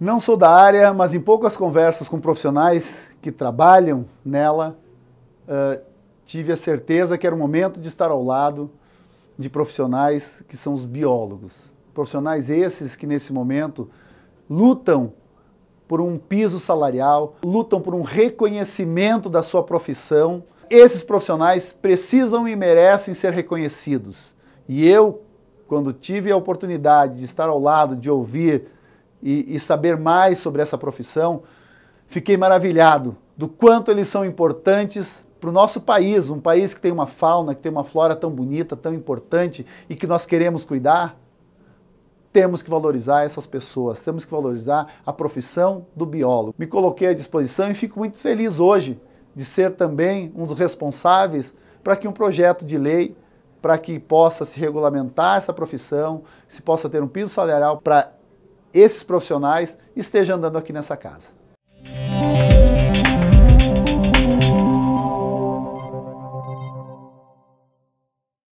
Não sou da área, mas em poucas conversas com profissionais que trabalham nela, uh, tive a certeza que era o momento de estar ao lado de profissionais que são os biólogos. Profissionais esses que nesse momento lutam por um piso salarial, lutam por um reconhecimento da sua profissão. Esses profissionais precisam e merecem ser reconhecidos. E eu, quando tive a oportunidade de estar ao lado, de ouvir e, e saber mais sobre essa profissão, fiquei maravilhado do quanto eles são importantes para o nosso país, um país que tem uma fauna, que tem uma flora tão bonita, tão importante e que nós queremos cuidar, temos que valorizar essas pessoas, temos que valorizar a profissão do biólogo. Me coloquei à disposição e fico muito feliz hoje de ser também um dos responsáveis para que um projeto de lei para que possa se regulamentar essa profissão, se possa ter um piso salarial para esses profissionais esteja andando aqui nessa casa.